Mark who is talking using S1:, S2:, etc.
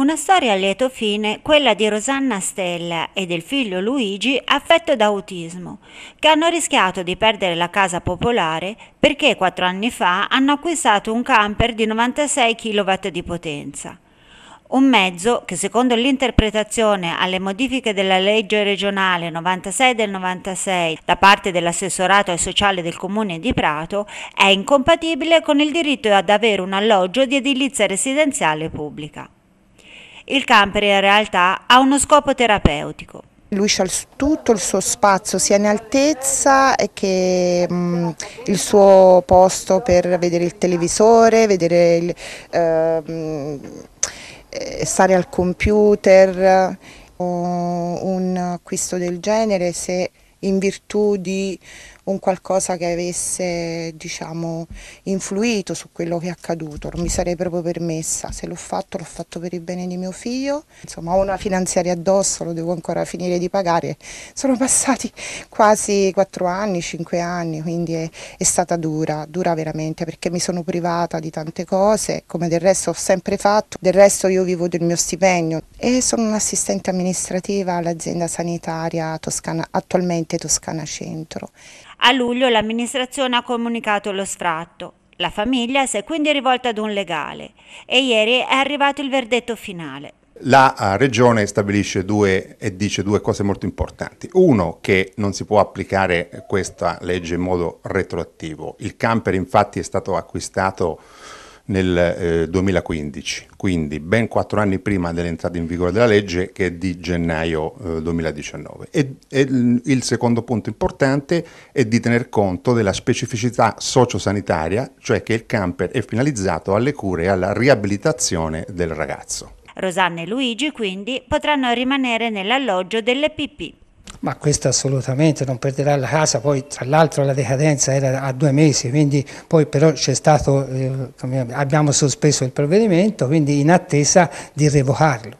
S1: Una storia a lieto fine, quella di Rosanna Stella e del figlio Luigi affetto da autismo, che hanno rischiato di perdere la casa popolare perché quattro anni fa hanno acquistato un camper di 96 kW di potenza. Un mezzo che secondo l'interpretazione alle modifiche della legge regionale 96 del 96 da parte dell'assessorato al sociale del comune di Prato è incompatibile con il diritto ad avere un alloggio di edilizia residenziale pubblica. Il camper in realtà ha uno scopo terapeutico.
S2: Lui ha tutto il suo spazio, sia in altezza che mh, mm, il suo posto per vedere il televisore, vedere il, ehm, eh, stare al computer. Un acquisto del genere, se in virtù di un qualcosa che avesse diciamo, influito su quello che è accaduto, non mi sarei proprio permessa, se l'ho fatto l'ho fatto per il bene di mio figlio, insomma ho una finanziaria addosso, lo devo ancora finire di pagare, sono passati quasi 4 anni, 5 anni, quindi è, è stata dura, dura veramente perché mi sono privata di tante cose, come del resto ho sempre fatto, del resto io vivo del mio stipendio e sono un'assistente amministrativa all'azienda sanitaria toscana, attualmente Toscana Centro.
S1: A luglio l'amministrazione ha comunicato lo sfratto. La famiglia si è quindi rivolta ad un legale e ieri è arrivato il verdetto finale.
S3: La eh, Regione stabilisce due e dice due cose molto importanti. Uno, che non si può applicare questa legge in modo retroattivo. Il camper infatti è stato acquistato nel eh, 2015, quindi ben quattro anni prima dell'entrata in vigore della legge che è di gennaio eh, 2019. E, e, il secondo punto importante è di tener conto della specificità sociosanitaria, cioè che il camper è finalizzato alle cure e alla riabilitazione del ragazzo.
S1: Rosanna e Luigi quindi potranno rimanere nell'alloggio dell'EPP
S3: ma
S2: questo assolutamente non perderà la casa, poi tra l'altro la decadenza era a due mesi, quindi poi però c'è stato, eh, abbiamo sospeso il provvedimento, quindi in attesa di revocarlo.